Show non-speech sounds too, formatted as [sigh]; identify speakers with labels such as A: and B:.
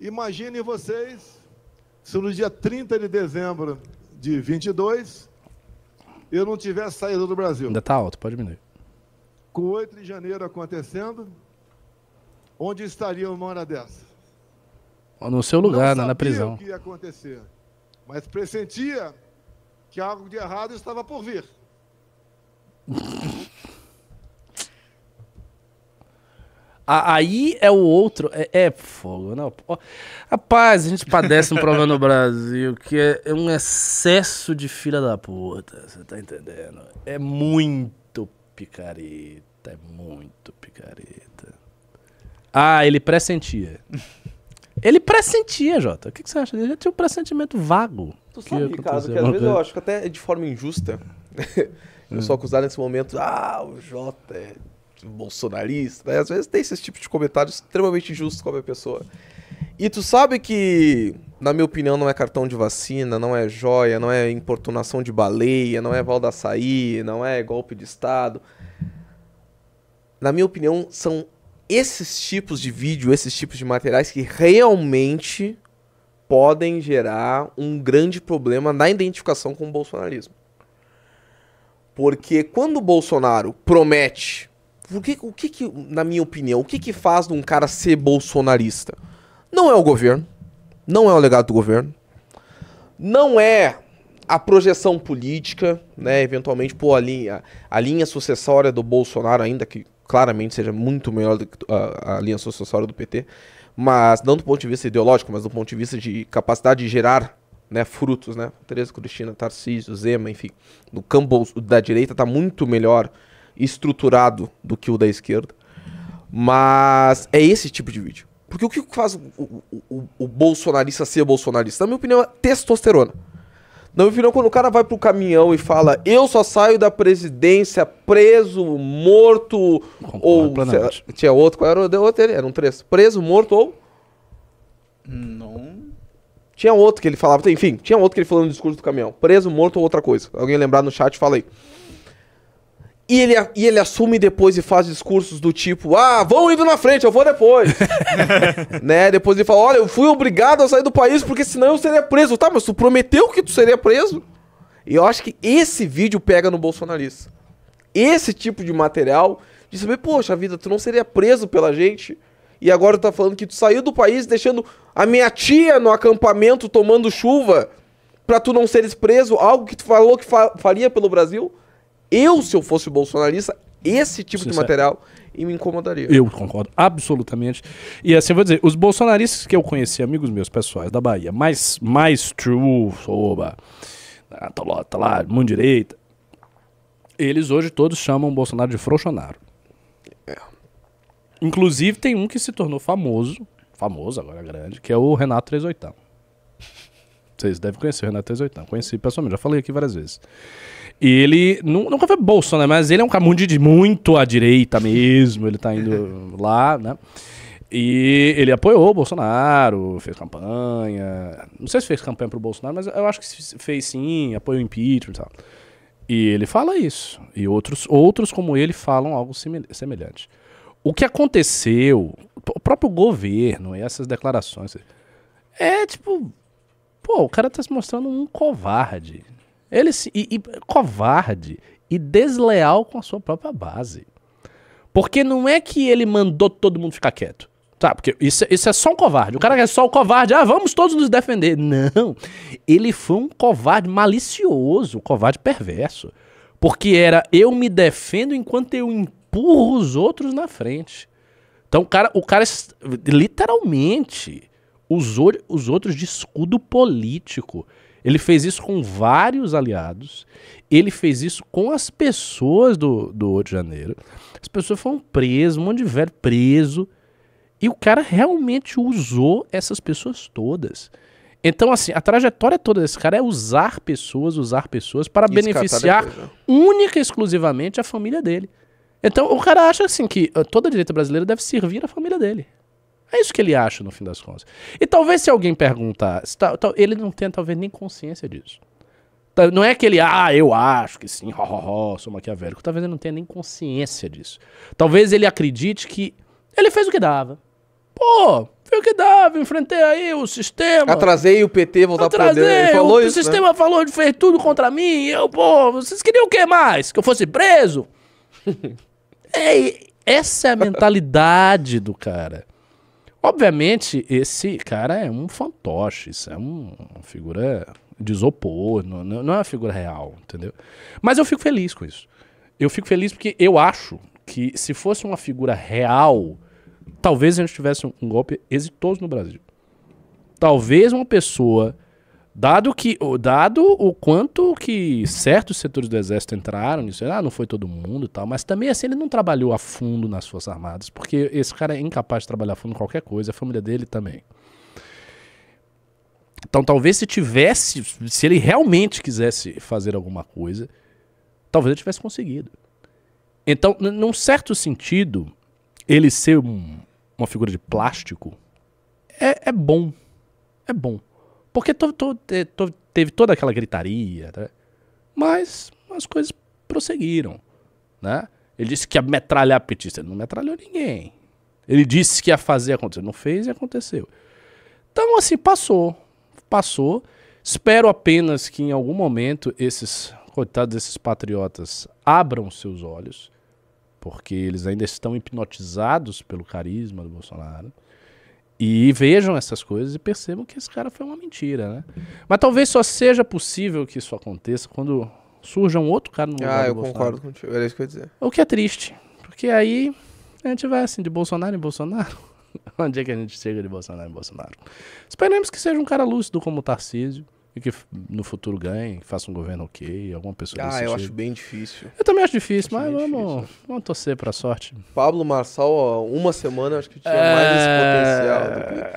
A: Imaginem vocês se no dia 30 de dezembro de 22 eu não tivesse saído do Brasil. Ainda está alto, pode diminuir. Com 8 de janeiro acontecendo, onde estaria uma hora dessa? No seu lugar, na prisão. Não sabia o que ia acontecer, mas pressentia que algo de errado estava por vir. [laughs] Aí é o outro. É, é fogo, não. rapaz, a gente padece um problema no Brasil que é, é, um excesso de filha da puta. Você tá entendendo? É muito picareta. É muito picareta. Ah, ele pressentia.
B: Ele pressentia, Jota. O que, que você acha Ele já tinha um pressentimento vago. Tu sabe, que Ricardo, que às vezes eu acho que até de forma injusta. [laughs] eu hum. sou acusado nesse momento. Ah, o Jota é bolsonarista, né? Às vezes tem esse tipo de comentário extremamente injusto com a pessoa. E tu sabe que, na minha opinião, não é cartão de vacina, não é joia, não é importunação de baleia, não é valdaçaí, não é golpe de Estado. Na minha opinião, são esses tipos de vídeo, esses tipos de materiais que realmente podem gerar um grande problema na identificação com o bolsonarismo. Porque quando o Bolsonaro promete porque, o que, que, na minha opinião, o que, que faz de um cara ser bolsonarista? Não é o governo, não é o legado do governo, não é a projeção política, né? Eventualmente, pô, a linha, a linha sucessória do Bolsonaro, ainda que claramente seja muito melhor do que a, ah, a linha sucessória do PT, mas não do ponto de vista ideológico, mas do ponto de vista de capacidade de gerar né, frutos, né? Tereza Cristina, Tarcísio, Zema, enfim, no campo da direita está muito melhor estruturado do que o da esquerda. Mas é esse tipo de vídeo. Porque o que faz o, o, o bolsonarista ser bolsonarista? Na minha opinião, é testosterona. Na minha opinião, quando o cara vai pro caminhão e fala eu só saio da presidência preso, morto ou... É é tinha outro, qual era o outro Era um três. Preso, morto ou... Não... Tinha outro que ele falava, enfim, tinha outro que ele falou no discurso do caminhão. Preso, morto ou outra coisa. Alguém lembrar no chat, fala aí. E ele, e ele assume depois e faz discursos do tipo: Ah, vão indo na frente, eu vou depois. [laughs] né? Depois ele fala: Olha, eu fui obrigado a sair do país porque senão eu seria preso. Tá, mas tu prometeu que tu seria preso? E eu acho que esse vídeo pega no bolsonarista. Esse tipo de material de saber: Poxa vida, tu não seria preso pela gente. E agora tu tá falando que tu saiu do país deixando a minha tia no acampamento tomando chuva pra tu não seres preso, algo que tu falou que fa faria pelo Brasil. Eu, se eu fosse bolsonarista, esse tipo Sincero. de material e me incomodaria. Eu
A: concordo, absolutamente. E assim, eu vou dizer, os bolsonaristas que eu conheci, amigos meus pessoais da Bahia, mais, mais true, soba, tá lá, tá lá, mão direita, eles hoje todos chamam o Bolsonaro de frouxonaro. É. Inclusive tem um que se tornou famoso, famoso agora é grande, que é o Renato 38. Vocês devem conhecer o Renato 38, Conheci pessoalmente, já falei aqui várias vezes. E ele nunca foi Bolsonaro, né? mas ele é um cara muito, de, muito à direita mesmo. Ele tá indo [laughs] lá, né? E ele apoiou o Bolsonaro, fez campanha. Não sei se fez campanha pro Bolsonaro, mas eu acho que fez sim, apoiou o impeachment e tal. E ele fala isso. E outros, outros como ele falam algo semelhante. O que aconteceu, o próprio governo e essas declarações, é tipo, Pô, o cara tá se mostrando um covarde. Ele se, e, e, covarde e desleal com a sua própria base. Porque não é que ele mandou todo mundo ficar quieto. Tá, porque isso, isso é só um covarde. O cara é só o um covarde. Ah, vamos todos nos defender. Não. Ele foi um covarde malicioso, um covarde perverso. Porque era eu me defendo enquanto eu empurro os outros na frente. Então o cara, o cara literalmente usou os outros de escudo político. Ele fez isso com vários aliados, ele fez isso com as pessoas do, do Rio de janeiro. As pessoas foram presas, um monte de velho preso. E o cara realmente usou essas pessoas todas. Então, assim, a trajetória toda desse cara é usar pessoas, usar pessoas para Escatar beneficiar depois, né? única e exclusivamente a família dele. Então, o cara acha assim que ah, toda a direita brasileira deve servir a família dele. É isso que ele acha no fim das contas. E talvez se alguém perguntar, ele não tenha talvez nem consciência disso. Tá, não é aquele, ah, eu acho que sim, ho, ho, ho, sou maquiavélico. Talvez ele não tenha nem consciência disso. Talvez ele acredite que ele fez o que dava. Pô, foi o que dava, enfrentei aí o sistema. Atrasei
B: o PT voltar Atrasei, pro poder. Ele falou o, isso, o né? sistema
A: né? falou, fez tudo contra mim. eu, pô, vocês queriam o que mais? Que eu fosse preso? [laughs] é, essa é a mentalidade do cara. Obviamente, esse cara é um fantoche, isso é um, uma figura de isopor, não, não é uma figura real, entendeu? Mas eu fico feliz com isso. Eu fico feliz porque eu acho que se fosse uma figura real, talvez a gente tivesse um golpe exitoso no Brasil. Talvez uma pessoa Dado que dado o quanto que certos setores do exército entraram nisso, ah, não foi todo mundo tal, mas também assim ele não trabalhou a fundo nas Forças Armadas, porque esse cara é incapaz de trabalhar a fundo em qualquer coisa, a família dele também. Então talvez se tivesse, se ele realmente quisesse fazer alguma coisa, talvez ele tivesse conseguido. Então, num certo sentido, ele ser um, uma figura de plástico é, é bom. É bom. Porque to, to, to, teve toda aquela gritaria, né? mas as coisas prosseguiram. Né? Ele disse que ia metralhar petista. Ele não metralhou ninguém. Ele disse que ia fazer acontecer. Não fez e aconteceu. Então, assim, passou. Passou. Espero apenas que em algum momento esses, coitados desses patriotas, abram seus olhos, porque eles ainda estão hipnotizados pelo carisma do Bolsonaro. E vejam essas coisas e percebam que esse cara foi uma mentira, né? Mas talvez só seja possível que isso aconteça quando surja um outro cara no lugar Ah, eu concordo contigo, era isso que eu ia dizer. O que é triste, porque aí a gente vai assim, de Bolsonaro em Bolsonaro. [laughs] Onde é que a gente chega de Bolsonaro em Bolsonaro? Esperemos que seja um cara lúcido como o Tarcísio, e que no futuro ganhe, que faça um governo ok, alguma pessoa Ah, eu tipo. acho bem difícil. Eu também acho difícil, acho mas vamos, difícil. vamos torcer pra sorte. Pablo Marçal, ó, uma semana, acho que tinha é... mais esse é. potencial do que